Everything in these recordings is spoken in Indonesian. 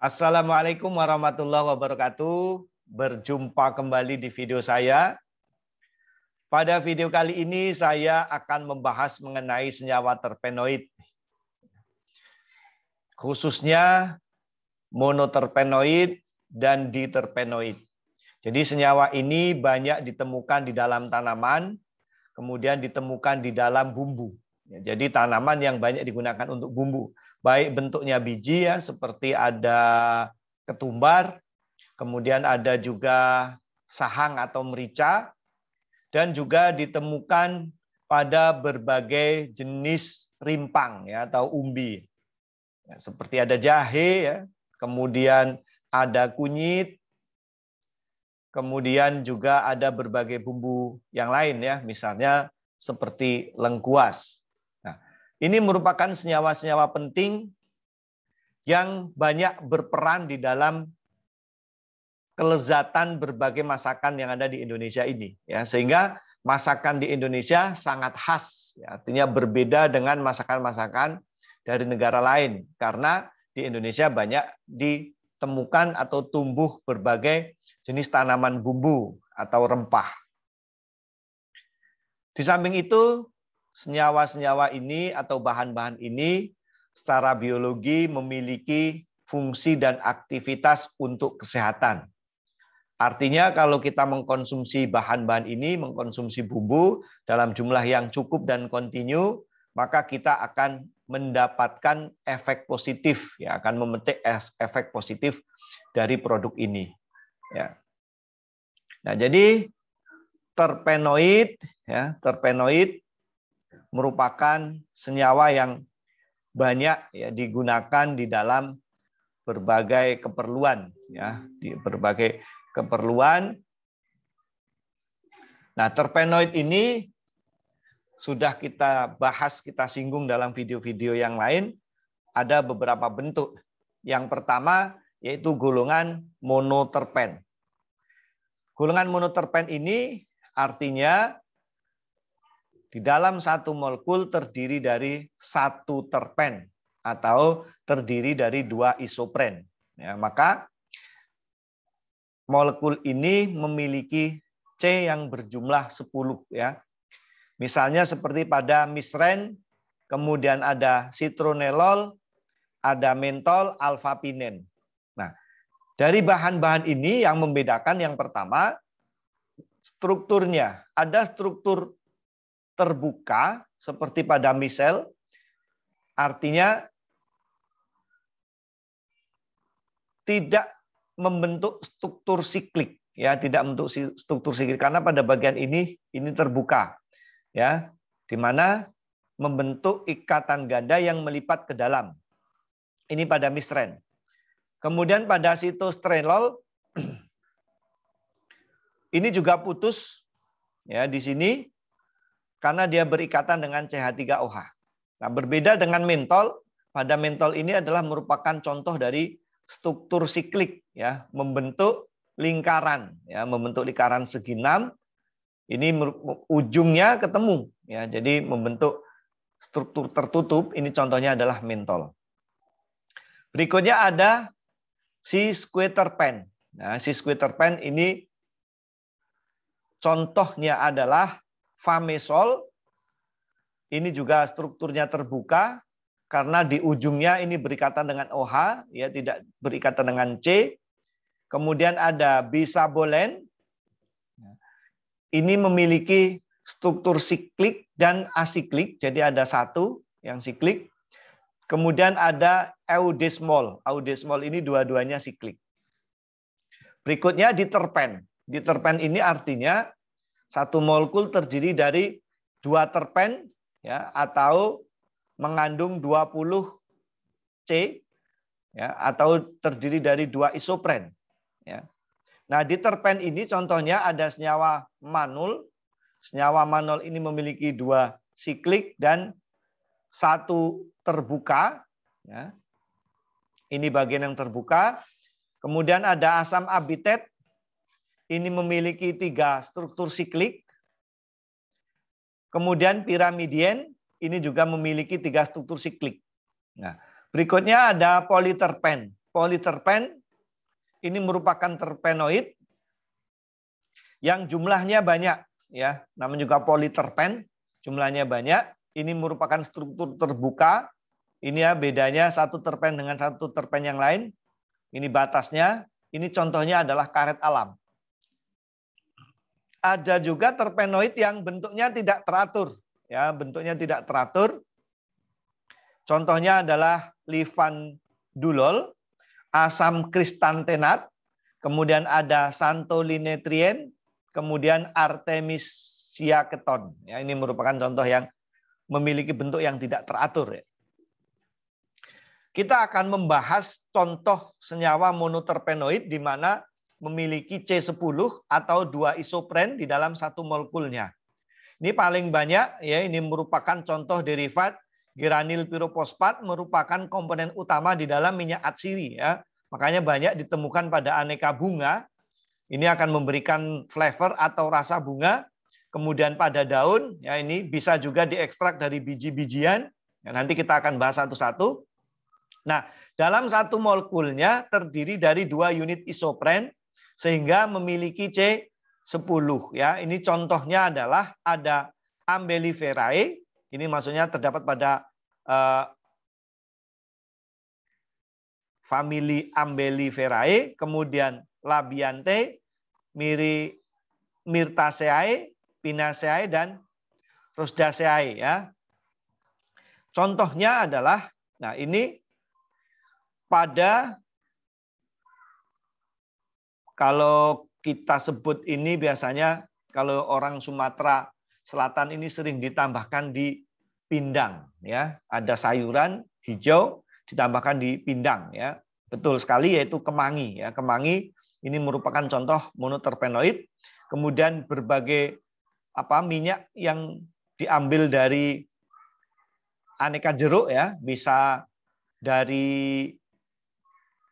Assalamualaikum warahmatullahi wabarakatuh. Berjumpa kembali di video saya. Pada video kali ini saya akan membahas mengenai senyawa terpenoid. Khususnya monoterpenoid dan diterpenoid. Jadi senyawa ini banyak ditemukan di dalam tanaman, kemudian ditemukan di dalam bumbu. Jadi tanaman yang banyak digunakan untuk bumbu baik bentuknya biji ya seperti ada ketumbar, kemudian ada juga sahang atau merica dan juga ditemukan pada berbagai jenis rimpang ya atau umbi. Ya, seperti ada jahe ya, kemudian ada kunyit, kemudian juga ada berbagai bumbu yang lain ya, misalnya seperti lengkuas. Ini merupakan senyawa-senyawa penting yang banyak berperan di dalam kelezatan berbagai masakan yang ada di Indonesia ini ya sehingga masakan di Indonesia sangat khas ya, artinya berbeda dengan masakan-masakan dari negara lain karena di Indonesia banyak ditemukan atau tumbuh berbagai jenis tanaman bumbu atau rempah. Di samping itu senyawa-senyawa ini atau bahan-bahan ini secara biologi memiliki fungsi dan aktivitas untuk kesehatan. Artinya kalau kita mengkonsumsi bahan-bahan ini, mengkonsumsi bumbu dalam jumlah yang cukup dan kontinu, maka kita akan mendapatkan efek positif, ya akan memetik efek positif dari produk ini. Ya. Nah, jadi terpenoid, ya terpenoid merupakan senyawa yang banyak ya digunakan di dalam berbagai keperluan ya di berbagai keperluan. Nah, terpenoid ini sudah kita bahas, kita singgung dalam video-video yang lain, ada beberapa bentuk. Yang pertama yaitu golongan monoterpen. Golongan monoterpen ini artinya di dalam satu molekul terdiri dari satu terpen atau terdiri dari dua isopren. Ya, maka molekul ini memiliki C yang berjumlah 10 ya. Misalnya seperti pada misren, kemudian ada citronelol, ada mentol, alfa pinen. Nah, dari bahan-bahan ini yang membedakan yang pertama strukturnya. Ada struktur terbuka seperti pada misel, artinya tidak membentuk struktur siklik ya tidak membentuk struktur siklik karena pada bagian ini ini terbuka ya di mana membentuk ikatan ganda yang melipat ke dalam ini pada mistren kemudian pada situs trenol ini juga putus ya di sini karena dia berikatan dengan CH3OH. Nah, berbeda dengan mentol, pada mentol ini adalah merupakan contoh dari struktur siklik ya, membentuk lingkaran ya, membentuk lingkaran segi enam. Ini ujungnya ketemu ya, jadi membentuk struktur tertutup. Ini contohnya adalah mentol. Berikutnya ada si pen. Nah, si pen ini contohnya adalah famesol. Ini juga strukturnya terbuka karena di ujungnya ini berikatan dengan OH, ya tidak berikatan dengan C. Kemudian ada bisabolen. Ini memiliki struktur siklik dan asiklik, jadi ada satu yang siklik. Kemudian ada eudesmol. Eudesmol ini dua-duanya siklik. Berikutnya diterpen. Diterpen ini artinya satu molekul terdiri dari dua terpen ya atau mengandung 20 C ya atau terdiri dari dua isopren ya. Nah, di terpen ini contohnya ada senyawa manol, Senyawa manol ini memiliki dua siklik dan satu terbuka ya. Ini bagian yang terbuka. Kemudian ada asam abitet ini memiliki tiga struktur siklik. Kemudian piramidien ini juga memiliki tiga struktur siklik. Nah, berikutnya ada politerpen. Politerpen ini merupakan terpenoid yang jumlahnya banyak ya namanya juga politerpen jumlahnya banyak ini merupakan struktur terbuka ini ya bedanya satu terpen dengan satu terpen yang lain ini batasnya ini contohnya adalah karet alam ada juga terpenoid yang bentuknya tidak teratur, ya, bentuknya tidak teratur. Contohnya adalah lifandulol, asam kristantenat, kemudian ada santolinetrien, kemudian artemisia keton. Ya, ini merupakan contoh yang memiliki bentuk yang tidak teratur. Ya. Kita akan membahas contoh senyawa monoterpenoid di mana memiliki C10 atau dua isopren di dalam satu molekulnya. Ini paling banyak ya ini merupakan contoh derivat geranil pirofosfat merupakan komponen utama di dalam minyak atsiri ya. Makanya banyak ditemukan pada aneka bunga. Ini akan memberikan flavor atau rasa bunga. Kemudian pada daun ya ini bisa juga diekstrak dari biji-bijian. Ya, nanti kita akan bahas satu-satu. Nah, dalam satu molekulnya terdiri dari dua unit isopren sehingga memiliki C10 ya. Ini contohnya adalah ada Ambeliferae, ini maksudnya terdapat pada uh, famili Ambeliferae, kemudian Labiante, Miri Mirtaceae, Pinaceae dan Rosdaceae ya. Contohnya adalah nah ini pada kalau kita sebut ini biasanya kalau orang Sumatera Selatan ini sering ditambahkan di pindang ya. Ada sayuran hijau ditambahkan di pindang ya. Betul sekali yaitu kemangi ya. Kemangi ini merupakan contoh monoterpenoid. Kemudian berbagai apa minyak yang diambil dari aneka jeruk ya, bisa dari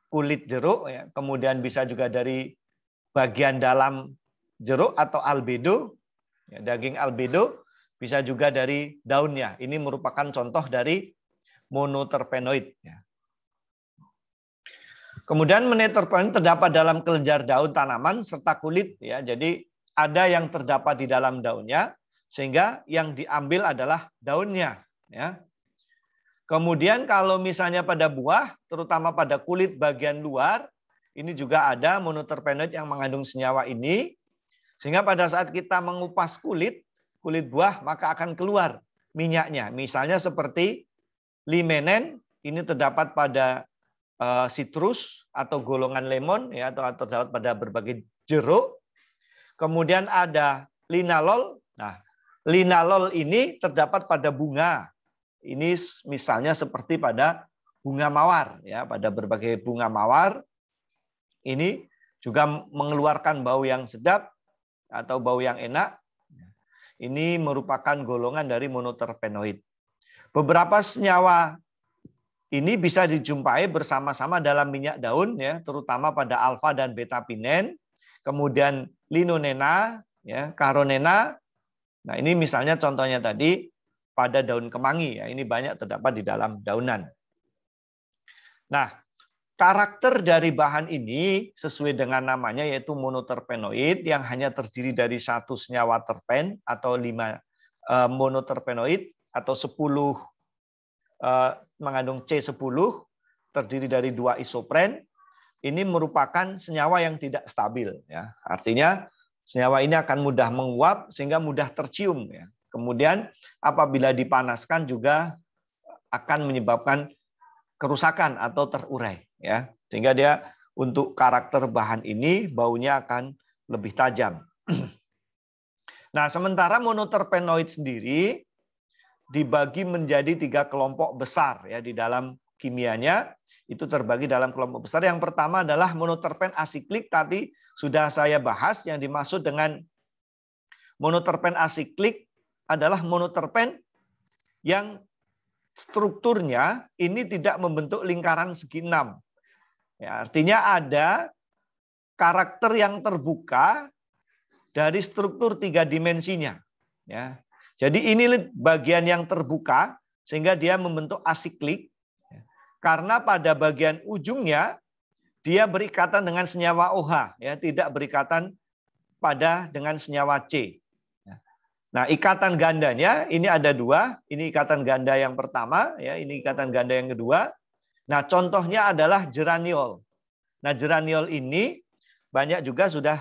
kulit jeruk ya, kemudian bisa juga dari bagian dalam jeruk atau albedo, ya, daging albedo, bisa juga dari daunnya. Ini merupakan contoh dari monoterpenoid. Ya. Kemudian monoterpenoid terdapat dalam kelenjar daun tanaman serta kulit. ya. Jadi ada yang terdapat di dalam daunnya, sehingga yang diambil adalah daunnya. Ya. Kemudian kalau misalnya pada buah, terutama pada kulit bagian luar, ini juga ada monoterpenoid yang mengandung senyawa ini. Sehingga pada saat kita mengupas kulit, kulit buah, maka akan keluar minyaknya. Misalnya seperti limenen, ini terdapat pada eh, sitrus atau golongan lemon ya atau terdapat pada berbagai jeruk. Kemudian ada linalol. Nah, linalol ini terdapat pada bunga. Ini misalnya seperti pada bunga mawar ya, pada berbagai bunga mawar ini juga mengeluarkan bau yang sedap atau bau yang enak. Ini merupakan golongan dari monoterpenoid. Beberapa senyawa ini bisa dijumpai bersama-sama dalam minyak daun ya, terutama pada alfa dan beta pinen, kemudian linonena, ya, karonena. Nah, ini misalnya contohnya tadi pada daun kemangi ya. Ini banyak terdapat di dalam daunan. Nah, Karakter dari bahan ini sesuai dengan namanya yaitu monoterpenoid yang hanya terdiri dari satu senyawa terpen atau lima eh, monoterpenoid atau 10 eh, mengandung C10 terdiri dari dua isopren. Ini merupakan senyawa yang tidak stabil ya. Artinya senyawa ini akan mudah menguap sehingga mudah tercium ya. Kemudian apabila dipanaskan juga akan menyebabkan kerusakan atau terurai ya sehingga dia untuk karakter bahan ini baunya akan lebih tajam. Nah, sementara monoterpenoid sendiri dibagi menjadi tiga kelompok besar ya di dalam kimianya itu terbagi dalam kelompok besar. Yang pertama adalah monoterpen asiklik tadi sudah saya bahas yang dimaksud dengan monoterpen asiklik adalah monoterpen yang strukturnya ini tidak membentuk lingkaran segi enam Ya, artinya ada karakter yang terbuka dari struktur tiga dimensinya. Ya. Jadi ini bagian yang terbuka sehingga dia membentuk asiklik. Ya. Karena pada bagian ujungnya dia berikatan dengan senyawa OH, ya tidak berikatan pada dengan senyawa C. Ya. Nah, ikatan gandanya ini ada dua. Ini ikatan ganda yang pertama, ya. Ini ikatan ganda yang kedua. Nah, contohnya adalah geraniol. Nah, geraniol ini banyak juga sudah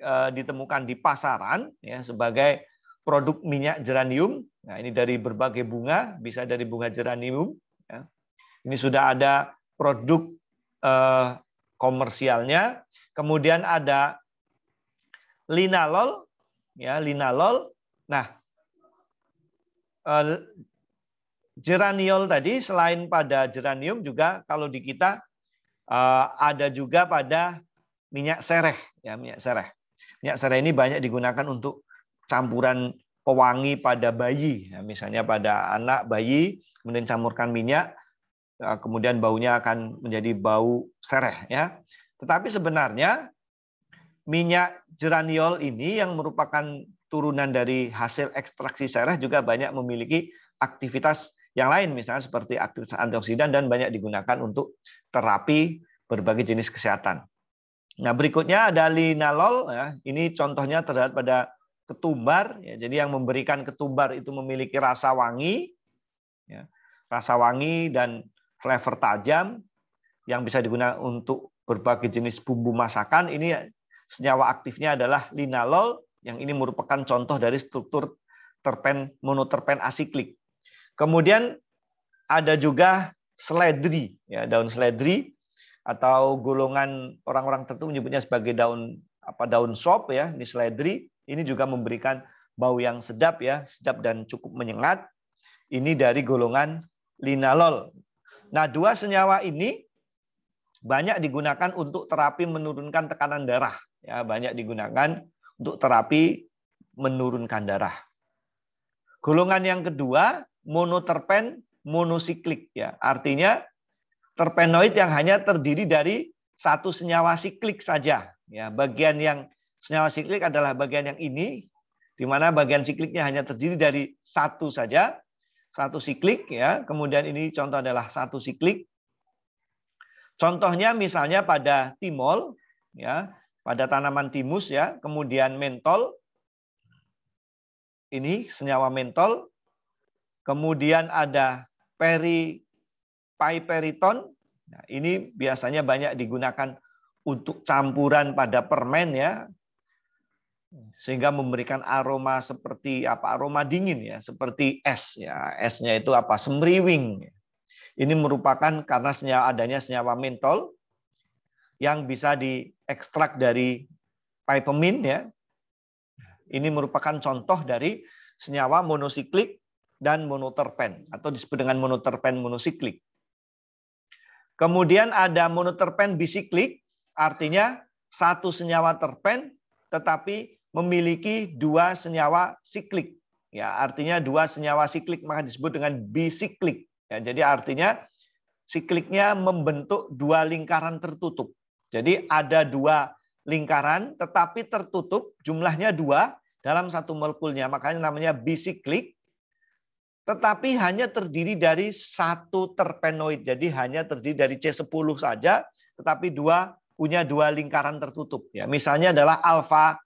eh, ditemukan di pasaran ya sebagai produk minyak geranium. Nah, ini dari berbagai bunga, bisa dari bunga geranium. Ya. Ini sudah ada produk eh, komersialnya. Kemudian ada linalol, ya linalol. Nah, eh, Geraniol tadi selain pada geranium juga kalau di kita eh, ada juga pada minyak sereh ya minyak sereh. Minyak sereh ini banyak digunakan untuk campuran pewangi pada bayi ya, misalnya pada anak bayi kemudian campurkan minyak eh, kemudian baunya akan menjadi bau sereh ya. Tetapi sebenarnya minyak geraniol ini yang merupakan turunan dari hasil ekstraksi sereh juga banyak memiliki aktivitas yang lain misalnya seperti aktivitas antioksidan dan banyak digunakan untuk terapi berbagai jenis kesehatan. Nah, berikutnya ada linalol. Ya, ini contohnya terdapat pada ketumbar. Ya, jadi yang memberikan ketumbar itu memiliki rasa wangi, ya, rasa wangi dan flavor tajam yang bisa digunakan untuk berbagai jenis bumbu masakan. Ini senyawa aktifnya adalah linalol yang ini merupakan contoh dari struktur terpen monoterpen asiklik. Kemudian ada juga seledri, ya, daun seledri atau golongan orang-orang tertentu menyebutnya sebagai daun apa daun sop ya, ini seledri. Ini juga memberikan bau yang sedap ya, sedap dan cukup menyengat. Ini dari golongan linalol. Nah, dua senyawa ini banyak digunakan untuk terapi menurunkan tekanan darah. Ya, banyak digunakan untuk terapi menurunkan darah. Golongan yang kedua monoterpen monosiklik ya. Artinya terpenoid yang hanya terdiri dari satu senyawa siklik saja ya. Bagian yang senyawa siklik adalah bagian yang ini di mana bagian sikliknya hanya terdiri dari satu saja, satu siklik ya. Kemudian ini contoh adalah satu siklik. Contohnya misalnya pada timol ya, pada tanaman timus ya, kemudian mentol. Ini senyawa mentol Kemudian ada peri periton. Nah, ini biasanya banyak digunakan untuk campuran pada permen ya. Sehingga memberikan aroma seperti apa? Aroma dingin ya, seperti es ya. Esnya itu apa? Semriwing. Ini merupakan karena senyawa adanya senyawa mentol yang bisa diekstrak dari pipemin ya. Ini merupakan contoh dari senyawa monosiklik dan monoterpen atau disebut dengan monoterpen monosiklik. Kemudian ada monoterpen bisiklik, artinya satu senyawa terpen tetapi memiliki dua senyawa siklik. Ya, artinya dua senyawa siklik maka disebut dengan bisiklik. Ya, jadi artinya sikliknya membentuk dua lingkaran tertutup. Jadi ada dua lingkaran tetapi tertutup jumlahnya dua dalam satu molekulnya. Makanya namanya bisiklik tetapi hanya terdiri dari satu terpenoid. Jadi hanya terdiri dari C10 saja, tetapi dua punya dua lingkaran tertutup. Ya, misalnya adalah alfa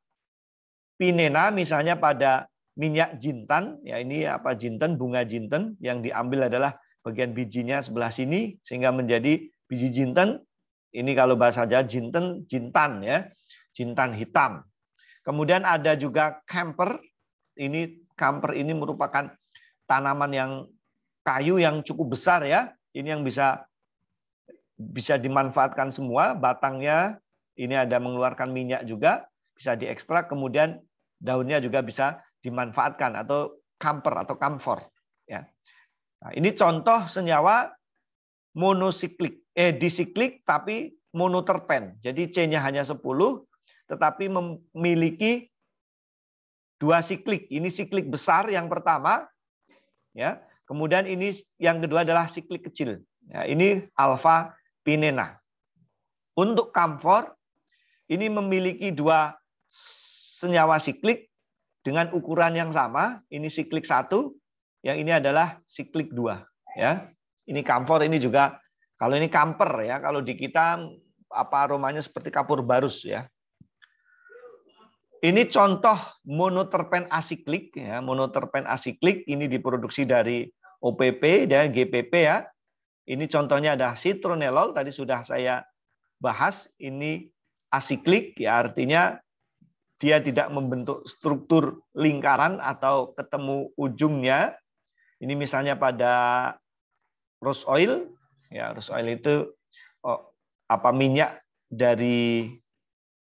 pinena, misalnya pada minyak jintan. Ya, ini apa jintan? Bunga jintan yang diambil adalah bagian bijinya sebelah sini sehingga menjadi biji jintan. Ini kalau bahasa Jawa jintan, jintan ya, jintan hitam. Kemudian ada juga camper. Ini camper ini merupakan tanaman yang kayu yang cukup besar ya. Ini yang bisa bisa dimanfaatkan semua batangnya. Ini ada mengeluarkan minyak juga, bisa diekstrak kemudian daunnya juga bisa dimanfaatkan atau kamper atau kamfor ya. Nah, ini contoh senyawa monosiklik eh disiklik tapi monoterpen. Jadi C-nya hanya 10 tetapi memiliki dua siklik. Ini siklik besar yang pertama ya. Kemudian ini yang kedua adalah siklik kecil. Ya, ini alfa pinena. Untuk kamfor ini memiliki dua senyawa siklik dengan ukuran yang sama. Ini siklik satu, yang ini adalah siklik dua. Ya, ini kamfor ini juga kalau ini kamper ya, kalau di kita apa aromanya seperti kapur barus ya. Ini contoh monoterpen asiklik ya, monoterpen asiklik ini diproduksi dari OPP dan ya, GPP ya. Ini contohnya ada citronellol tadi sudah saya bahas ini asiklik ya artinya dia tidak membentuk struktur lingkaran atau ketemu ujungnya. Ini misalnya pada rose oil ya rose oil itu oh, apa minyak dari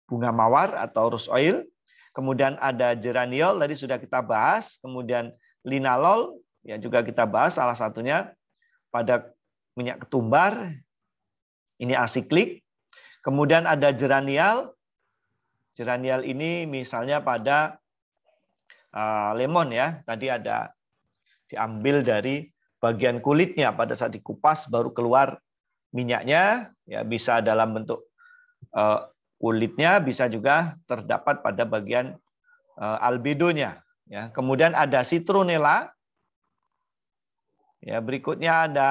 bunga mawar atau rose oil Kemudian ada geraniol tadi sudah kita bahas, kemudian linalol yang juga kita bahas salah satunya pada minyak ketumbar ini asiklik. Kemudian ada geranial. Geranial ini misalnya pada eh, lemon ya. Tadi ada diambil dari bagian kulitnya pada saat dikupas baru keluar minyaknya ya bisa dalam bentuk eh, kulitnya bisa juga terdapat pada bagian eh, albedonya. Ya, kemudian ada citronella. Ya, berikutnya ada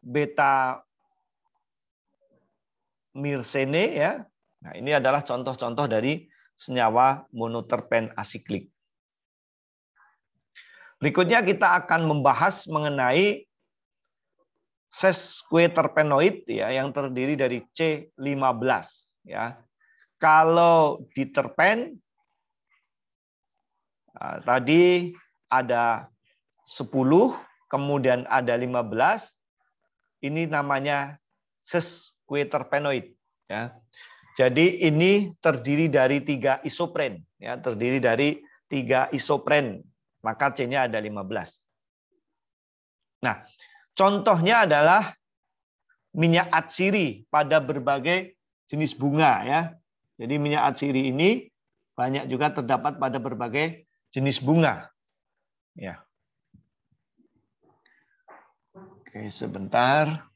beta myrcene ya. Nah, ini adalah contoh-contoh dari senyawa monoterpen asiklik. Berikutnya kita akan membahas mengenai sesquiterpenoid ya yang terdiri dari C15 ya. Kalau diterpen ah, tadi ada 10, kemudian ada 15, ini namanya sesquiterpenoid. Ya. Jadi ini terdiri dari tiga isopren, ya, terdiri dari tiga isopren, maka C-nya ada 15. Nah, contohnya adalah minyak atsiri pada berbagai jenis bunga ya. Jadi minyak atsiri ini banyak juga terdapat pada berbagai jenis bunga. Ya. Oke, sebentar.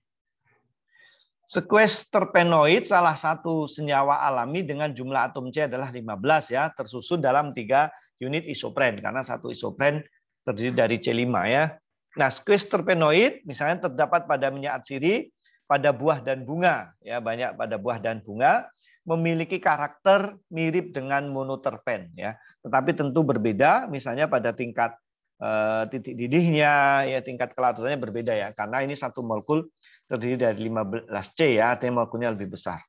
Sequesterpenoid salah satu senyawa alami dengan jumlah atom C adalah 15 ya, tersusun dalam tiga unit isopren karena satu isopren terdiri dari C5 ya. Nah, sequesterpenoid misalnya terdapat pada minyak atsiri pada buah dan bunga, ya banyak pada buah dan bunga memiliki karakter mirip dengan monoterpen, ya. Tetapi tentu berbeda, misalnya pada tingkat eh, titik didihnya, ya tingkat kelarutannya berbeda ya, karena ini satu molekul terdiri dari 15 C ya, artinya molekulnya lebih besar.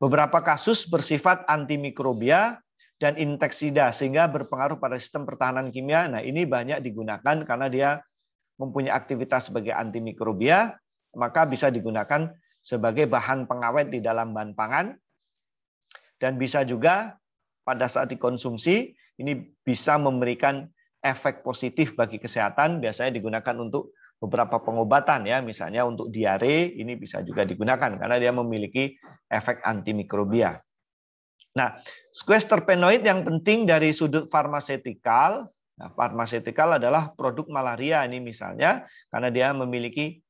Beberapa kasus bersifat antimikrobia dan inteksida sehingga berpengaruh pada sistem pertahanan kimia. Nah, ini banyak digunakan karena dia mempunyai aktivitas sebagai antimikrobia maka bisa digunakan sebagai bahan pengawet di dalam bahan pangan dan bisa juga pada saat dikonsumsi ini bisa memberikan efek positif bagi kesehatan biasanya digunakan untuk beberapa pengobatan ya misalnya untuk diare ini bisa juga digunakan karena dia memiliki efek antimikrobia. Nah, squesterpenoid yang penting dari sudut farmasetikal, nah, farmasetikal adalah produk malaria ini misalnya karena dia memiliki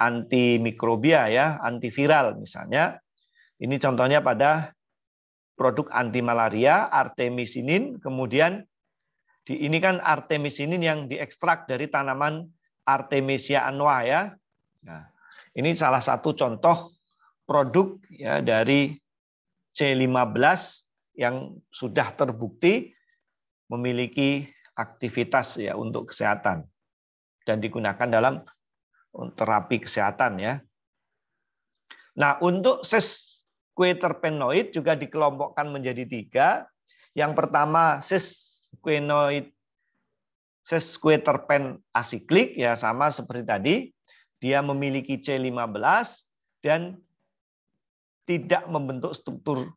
antimikrobia ya, antiviral misalnya. Ini contohnya pada produk anti malaria artemisinin, kemudian di ini kan artemisinin yang diekstrak dari tanaman Artemisia annua ya. Nah, ini salah satu contoh produk ya dari C15 yang sudah terbukti memiliki aktivitas ya untuk kesehatan dan digunakan dalam terapi kesehatan ya. Nah, untuk sesquiterpenoid juga dikelompokkan menjadi tiga. Yang pertama sesquenoid sesquiterpen asiklik ya sama seperti tadi. Dia memiliki C15 dan tidak membentuk struktur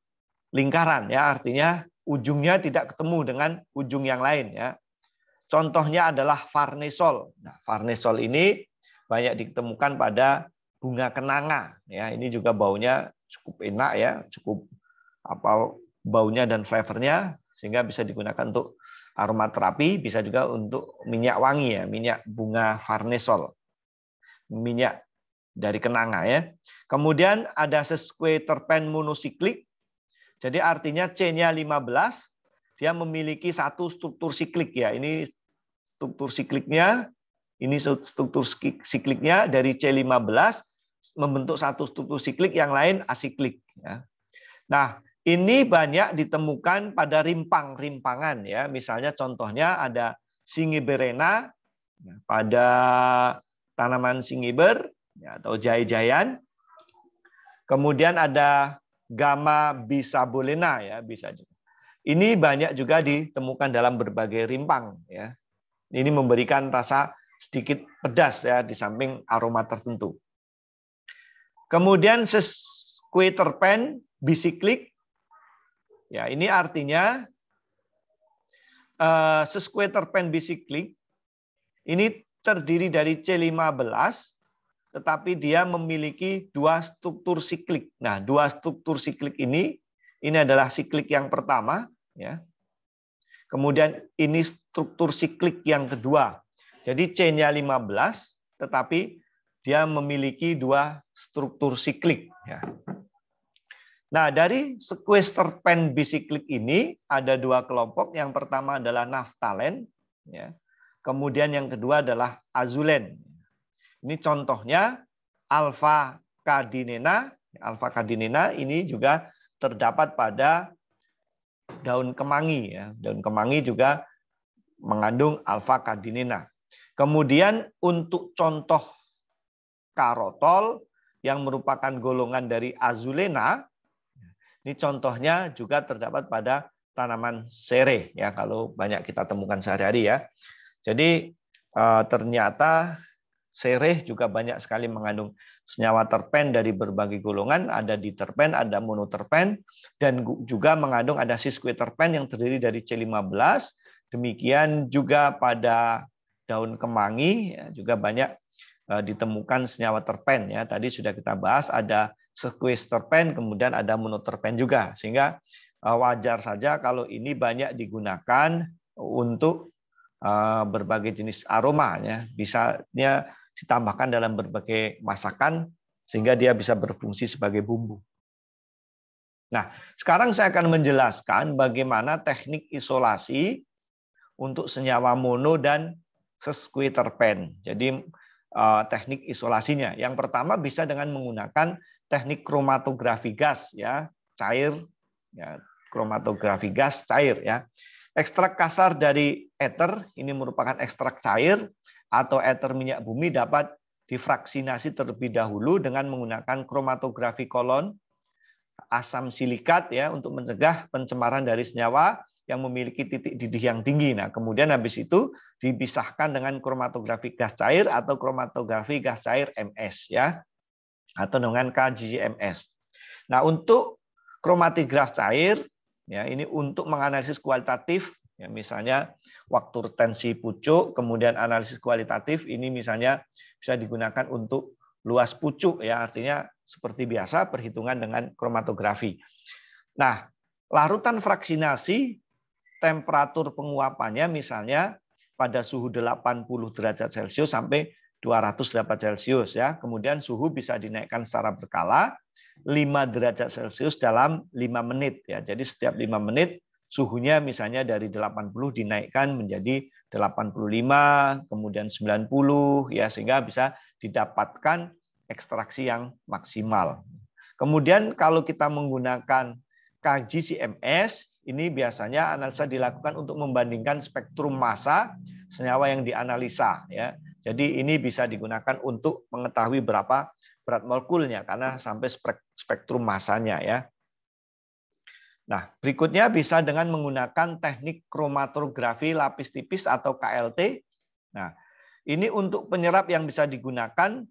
lingkaran ya artinya ujungnya tidak ketemu dengan ujung yang lain ya. Contohnya adalah farnesol. Nah, farnesol ini banyak ditemukan pada bunga kenanga ya ini juga baunya cukup enak ya cukup apa baunya dan flavornya sehingga bisa digunakan untuk aromaterapi bisa juga untuk minyak wangi ya minyak bunga farnesol minyak dari kenanga ya kemudian ada sesquiterpen monosiklik jadi artinya C-nya 15 dia memiliki satu struktur siklik ya ini struktur sikliknya ini struktur sikliknya dari C15 membentuk satu struktur siklik yang lain asiklik. Ya. Nah, ini banyak ditemukan pada rimpang-rimpangan ya. Misalnya contohnya ada Singiberena ya, pada tanaman singiber ya, atau jahe-jayan. Kemudian ada gamma bisabolena ya, bisa Ini banyak juga ditemukan dalam berbagai rimpang ya. Ini memberikan rasa sedikit pedas ya di samping aroma tertentu. Kemudian sesquater pen bisiklik. Ya, ini artinya uh, eh, sesquater pen bisiklik ini terdiri dari C15 tetapi dia memiliki dua struktur siklik. Nah, dua struktur siklik ini ini adalah siklik yang pertama ya. Kemudian ini struktur siklik yang kedua. Jadi C-nya 15, tetapi dia memiliki dua struktur siklik. Ya. Nah, dari sequester pen bisiklik ini ada dua kelompok. Yang pertama adalah naftalen, ya. kemudian yang kedua adalah azulen. Ini contohnya alfa kadinena. Alfa kadinena ini juga terdapat pada daun kemangi. Ya. Daun kemangi juga mengandung alfa kadinena. Kemudian untuk contoh karotol yang merupakan golongan dari azulena, ini contohnya juga terdapat pada tanaman sereh ya kalau banyak kita temukan sehari-hari ya. Jadi eh, ternyata sereh juga banyak sekali mengandung senyawa terpen dari berbagai golongan, ada diterpen, ada monoterpen, dan juga mengandung ada sisquiterpen yang terdiri dari C15. Demikian juga pada daun kemangi ya, juga banyak eh, ditemukan senyawa terpen ya tadi sudah kita bahas ada sequester terpen kemudian ada monoterpen juga sehingga eh, wajar saja kalau ini banyak digunakan untuk eh, berbagai jenis aroma ya bisanya ditambahkan dalam berbagai masakan sehingga dia bisa berfungsi sebagai bumbu. Nah, sekarang saya akan menjelaskan bagaimana teknik isolasi untuk senyawa mono dan sesquitter pen. Jadi eh, teknik isolasinya. Yang pertama bisa dengan menggunakan teknik kromatografi gas ya, cair ya, kromatografi gas cair ya. Ekstrak kasar dari ether ini merupakan ekstrak cair atau ether minyak bumi dapat difraksinasi terlebih dahulu dengan menggunakan kromatografi kolon asam silikat ya untuk mencegah pencemaran dari senyawa yang memiliki titik didih yang tinggi. Nah, kemudian habis itu dipisahkan dengan kromatografi gas cair atau kromatografi gas cair MS ya atau dengan KGMS. Nah, untuk kromatograf cair ya ini untuk menganalisis kualitatif ya misalnya waktu retensi pucuk kemudian analisis kualitatif ini misalnya bisa digunakan untuk luas pucuk ya artinya seperti biasa perhitungan dengan kromatografi. Nah, larutan fraksinasi temperatur penguapannya misalnya pada suhu 80 derajat Celcius sampai 200 derajat Celcius ya. Kemudian suhu bisa dinaikkan secara berkala 5 derajat Celcius dalam 5 menit ya. Jadi setiap 5 menit suhunya misalnya dari 80 dinaikkan menjadi 85, kemudian 90 ya sehingga bisa didapatkan ekstraksi yang maksimal. Kemudian kalau kita menggunakan KGCMS ini biasanya analisa dilakukan untuk membandingkan spektrum massa senyawa yang dianalisa ya. Jadi ini bisa digunakan untuk mengetahui berapa berat molekulnya karena sampai spektrum masanya ya. Nah, berikutnya bisa dengan menggunakan teknik kromatografi lapis tipis atau KLT. Nah, ini untuk penyerap yang bisa digunakan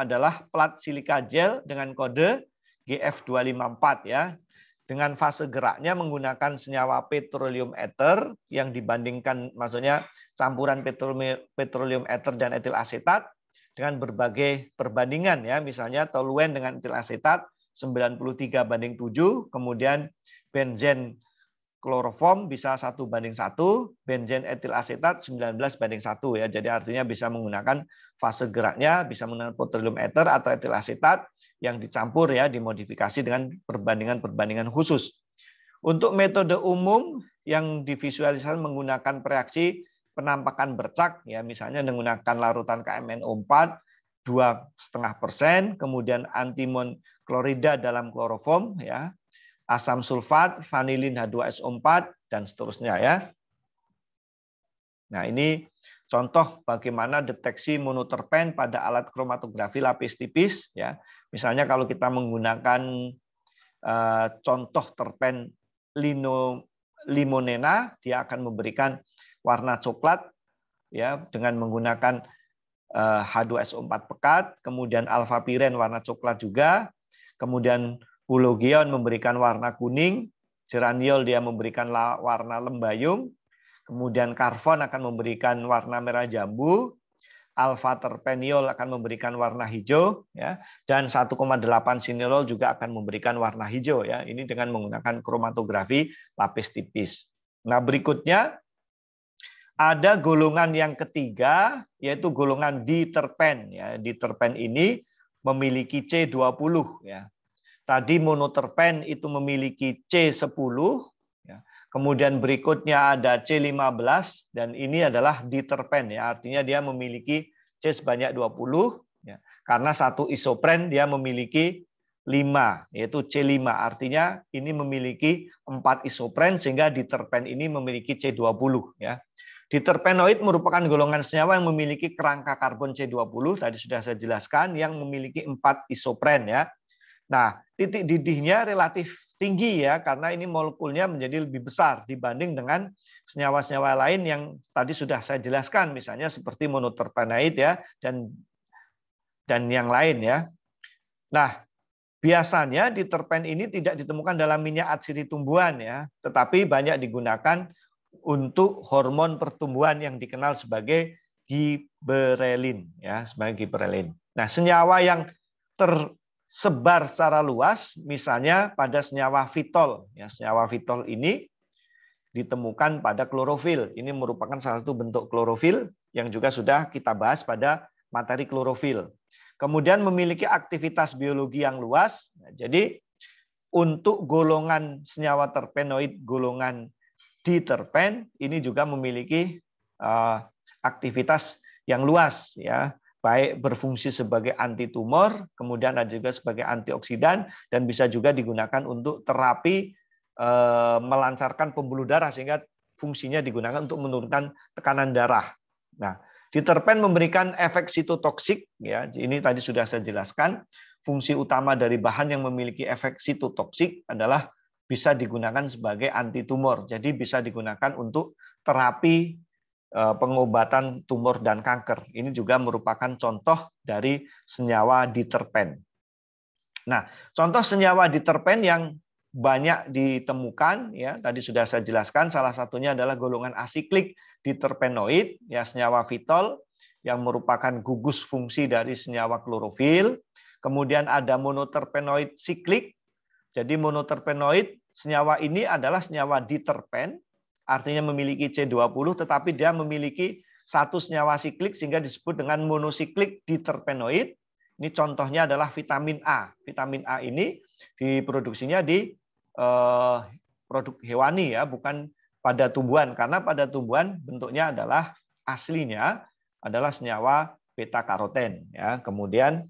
adalah plat silika gel dengan kode GF254 ya dengan fase geraknya menggunakan senyawa petroleum ether yang dibandingkan maksudnya campuran petroleum ether dan etil asetat dengan berbagai perbandingan ya misalnya toluen dengan etil asetat 93 banding 7 kemudian benzen kloroform bisa satu banding satu benzen etil asetat 19 banding satu ya jadi artinya bisa menggunakan fase geraknya bisa menggunakan petroleum ether atau etil asetat yang dicampur ya dimodifikasi dengan perbandingan-perbandingan khusus. Untuk metode umum yang divisualisasi menggunakan reaksi penampakan bercak ya misalnya menggunakan larutan KMNO4 2,5 persen, kemudian antimon klorida dalam kloroform ya asam sulfat, vanilin H2SO4 dan seterusnya ya. Nah, ini Contoh bagaimana deteksi monoterpen pada alat kromatografi lapis tipis ya. Misalnya kalau kita menggunakan eh, contoh terpen lino, limonena dia akan memberikan warna coklat ya dengan menggunakan H2SO4 eh, pekat, kemudian alfa piren warna coklat juga, kemudian bulogion memberikan warna kuning, geraniol dia memberikan warna lembayung, Kemudian karbon akan memberikan warna merah jambu, alfa terpeniol akan memberikan warna hijau ya dan 1,8 sinerol juga akan memberikan warna hijau ya ini dengan menggunakan kromatografi lapis tipis. Nah, berikutnya ada golongan yang ketiga yaitu golongan diterpen ya. Diterpen ini memiliki C20 ya. Tadi monoterpen itu memiliki C10 Kemudian berikutnya ada C15 dan ini adalah diterpen ya, artinya dia memiliki C sebanyak 20 ya. Karena satu isopren dia memiliki 5 yaitu C5. Artinya ini memiliki 4 isopren sehingga diterpen ini memiliki C20 ya. Diterpenoid merupakan golongan senyawa yang memiliki kerangka karbon C20 tadi sudah saya jelaskan yang memiliki 4 isopren ya. Nah, titik didihnya relatif tinggi ya karena ini molekulnya menjadi lebih besar dibanding dengan senyawa-senyawa lain yang tadi sudah saya jelaskan misalnya seperti monoterpenoid ya dan dan yang lain ya. Nah, biasanya di terpen ini tidak ditemukan dalam minyak atsiri tumbuhan ya, tetapi banyak digunakan untuk hormon pertumbuhan yang dikenal sebagai giberelin ya, sebagai giberelin. Nah, senyawa yang ter sebar secara luas, misalnya pada senyawa fitol. Ya, senyawa fitol ini ditemukan pada klorofil. Ini merupakan salah satu bentuk klorofil yang juga sudah kita bahas pada materi klorofil. Kemudian memiliki aktivitas biologi yang luas. Nah, jadi untuk golongan senyawa terpenoid golongan diterpen ini juga memiliki eh, aktivitas yang luas ya baik berfungsi sebagai anti tumor, kemudian ada juga sebagai antioksidan dan bisa juga digunakan untuk terapi eh, melancarkan pembuluh darah sehingga fungsinya digunakan untuk menurunkan tekanan darah. Nah, diterpen memberikan efek sitotoksik ya. Ini tadi sudah saya jelaskan. Fungsi utama dari bahan yang memiliki efek sitotoksik adalah bisa digunakan sebagai anti tumor. Jadi bisa digunakan untuk terapi Eh, pengobatan tumor dan kanker. Ini juga merupakan contoh dari senyawa diterpen. Nah, contoh senyawa diterpen yang banyak ditemukan ya tadi sudah saya jelaskan salah satunya adalah golongan asiklik diterpenoid ya senyawa fitol yang merupakan gugus fungsi dari senyawa klorofil. Kemudian ada monoterpenoid siklik. Jadi monoterpenoid senyawa ini adalah senyawa diterpen artinya memiliki C20 tetapi dia memiliki satu senyawa siklik sehingga disebut dengan monosiklik diterpenoid. Ini contohnya adalah vitamin A. Vitamin A ini diproduksinya di eh, produk hewani ya, bukan pada tumbuhan karena pada tumbuhan bentuknya adalah aslinya adalah senyawa beta karoten ya. Kemudian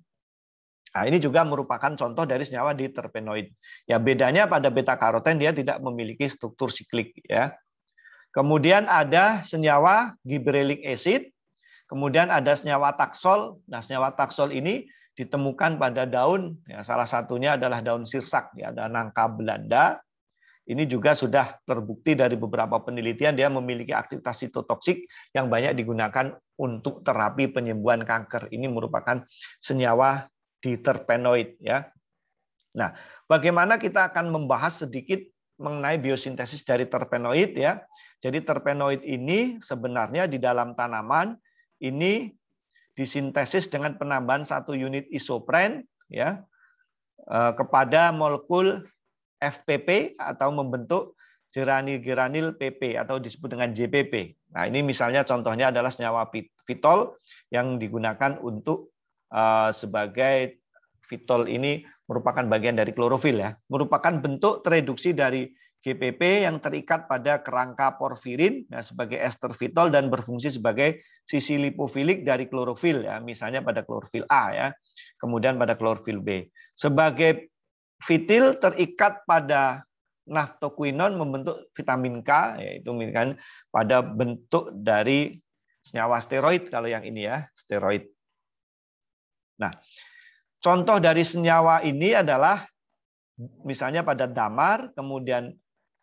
Nah, ini juga merupakan contoh dari senyawa diterpenoid. Ya bedanya pada beta karoten dia tidak memiliki struktur siklik ya. Kemudian ada senyawa gibberellic acid, kemudian ada senyawa taksol. Nah, senyawa taksol ini ditemukan pada daun, ya, salah satunya adalah daun sirsak, ya, ada nangka Belanda. Ini juga sudah terbukti dari beberapa penelitian dia memiliki aktivitas sitotoksik yang banyak digunakan untuk terapi penyembuhan kanker. Ini merupakan senyawa diterpenoid ya. Nah, bagaimana kita akan membahas sedikit mengenai biosintesis dari terpenoid ya. Jadi terpenoid ini sebenarnya di dalam tanaman ini disintesis dengan penambahan satu unit isopren ya e, kepada molekul FPP atau membentuk geranil geranil PP atau disebut dengan JPP. Nah, ini misalnya contohnya adalah senyawa fitol yang digunakan untuk e, sebagai fitol ini merupakan bagian dari klorofil ya, merupakan bentuk tereduksi dari GPP yang terikat pada kerangka porfirin ya, sebagai ester fitol dan berfungsi sebagai sisi lipofilik dari klorofil ya, misalnya pada klorofil A ya, kemudian pada klorofil B. Sebagai fitil terikat pada naftoquinon membentuk vitamin K yaitu kan pada bentuk dari senyawa steroid kalau yang ini ya, steroid. Nah, Contoh dari senyawa ini adalah misalnya pada damar, kemudian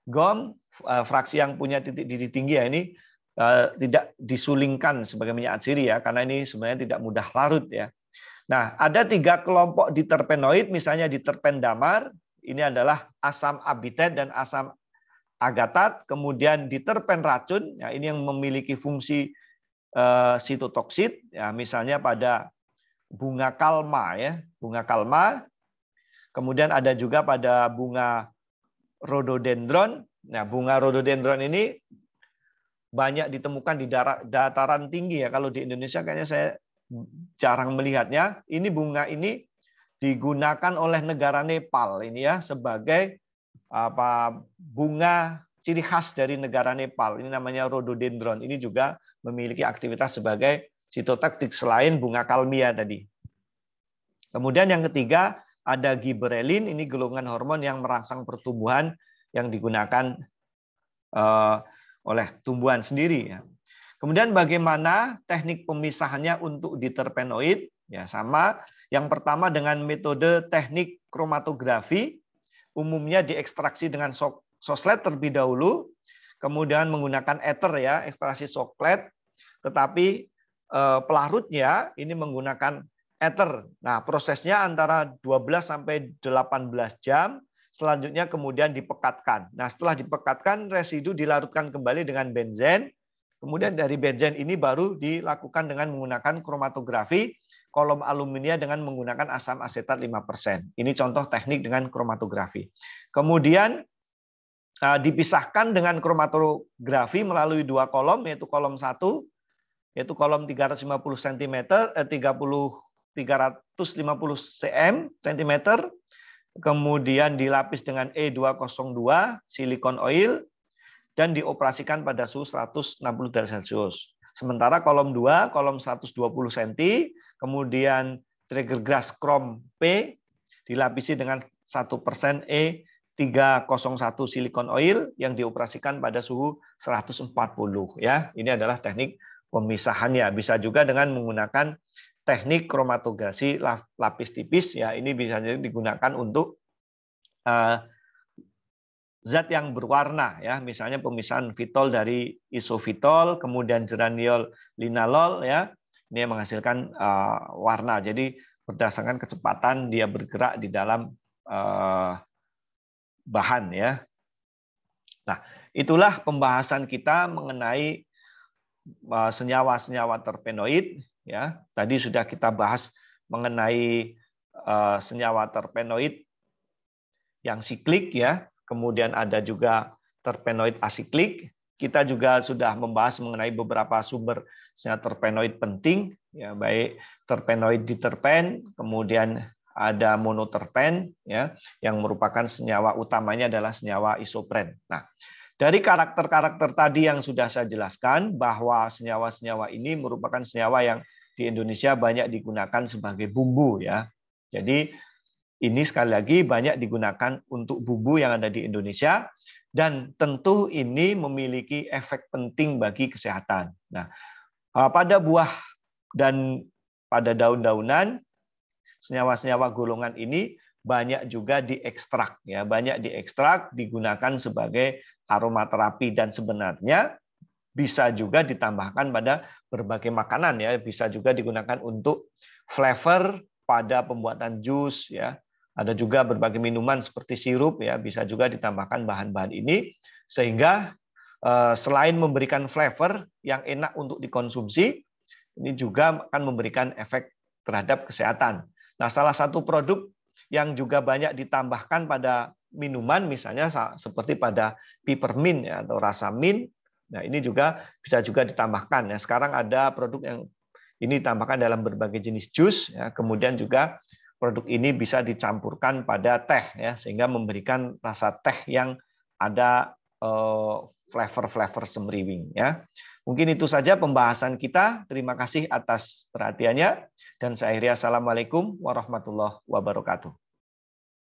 gom, eh, fraksi yang punya titik didih tinggi ya ini eh, tidak disulingkan sebagai minyak atsiri ya, karena ini sebenarnya tidak mudah larut ya. Nah, ada tiga kelompok diterpenoid misalnya diterpen damar, ini adalah asam abitet dan asam agatat, kemudian diterpen racun, ya ini yang memiliki fungsi eh, sitotoksit, ya misalnya pada bunga kalma ya, bunga kalma. Kemudian ada juga pada bunga rhododendron. Nah, bunga rhododendron ini banyak ditemukan di dataran tinggi ya. Kalau di Indonesia kayaknya saya jarang melihatnya. Ini bunga ini digunakan oleh negara Nepal ini ya sebagai apa bunga ciri khas dari negara Nepal. Ini namanya rhododendron. Ini juga memiliki aktivitas sebagai sitotaktik selain bunga kalmia tadi. Kemudian yang ketiga ada giberelin, ini golongan hormon yang merangsang pertumbuhan yang digunakan eh, oleh tumbuhan sendiri. Ya. Kemudian bagaimana teknik pemisahannya untuk diterpenoid? Ya sama. Yang pertama dengan metode teknik kromatografi, umumnya diekstraksi dengan soslet terlebih dahulu, kemudian menggunakan ether ya, ekstraksi soklet, tetapi Eh, pelarutnya ini menggunakan ether. Nah, prosesnya antara 12 sampai 18 jam, selanjutnya kemudian dipekatkan. Nah, setelah dipekatkan, residu dilarutkan kembali dengan benzen. Kemudian dari benzen ini baru dilakukan dengan menggunakan kromatografi kolom aluminia dengan menggunakan asam asetat 5%. Ini contoh teknik dengan kromatografi. Kemudian eh, dipisahkan dengan kromatografi melalui dua kolom, yaitu kolom satu yaitu kolom 350 eh, cm eh, 30 350 cm cm kemudian dilapis dengan E202 silikon oil dan dioperasikan pada suhu 160 derajat Celcius. Sementara kolom 2, kolom 120 cm, kemudian trigger glass chrome P dilapisi dengan 1% E301 silikon oil yang dioperasikan pada suhu 140 ya. Ini adalah teknik pemisahannya. Bisa juga dengan menggunakan teknik kromatografi lapis tipis ya ini bisa digunakan untuk eh, zat yang berwarna ya misalnya pemisahan vital dari isovitol kemudian geraniol linalol ya ini menghasilkan eh, warna jadi berdasarkan kecepatan dia bergerak di dalam eh, bahan ya nah itulah pembahasan kita mengenai Eh, senyawa-senyawa terpenoid ya. Tadi sudah kita bahas mengenai eh, senyawa terpenoid yang siklik ya. Kemudian ada juga terpenoid asiklik. Kita juga sudah membahas mengenai beberapa sumber senyawa terpenoid penting ya, baik terpenoid diterpen, kemudian ada monoterpen ya yang merupakan senyawa utamanya adalah senyawa isopren. Nah, dari karakter-karakter tadi yang sudah saya jelaskan bahwa senyawa-senyawa ini merupakan senyawa yang di Indonesia banyak digunakan sebagai bumbu ya. Jadi ini sekali lagi banyak digunakan untuk bumbu yang ada di Indonesia dan tentu ini memiliki efek penting bagi kesehatan. Nah, pada buah dan pada daun-daunan senyawa-senyawa golongan ini banyak juga diekstrak ya, banyak diekstrak digunakan sebagai aromaterapi dan sebenarnya bisa juga ditambahkan pada berbagai makanan ya, bisa juga digunakan untuk flavor pada pembuatan jus ya. Ada juga berbagai minuman seperti sirup ya, bisa juga ditambahkan bahan-bahan ini sehingga eh, selain memberikan flavor yang enak untuk dikonsumsi, ini juga akan memberikan efek terhadap kesehatan. Nah, salah satu produk yang juga banyak ditambahkan pada minuman misalnya seperti pada pipermin ya, atau rasa min. Nah, ini juga bisa juga ditambahkan ya. Sekarang ada produk yang ini ditambahkan dalam berbagai jenis jus ya. Kemudian juga produk ini bisa dicampurkan pada teh ya sehingga memberikan rasa teh yang ada eh, flavor-flavor semriwing ya. Mungkin itu saja pembahasan kita. Terima kasih atas perhatiannya dan saya akhiri assalamualaikum warahmatullahi wabarakatuh.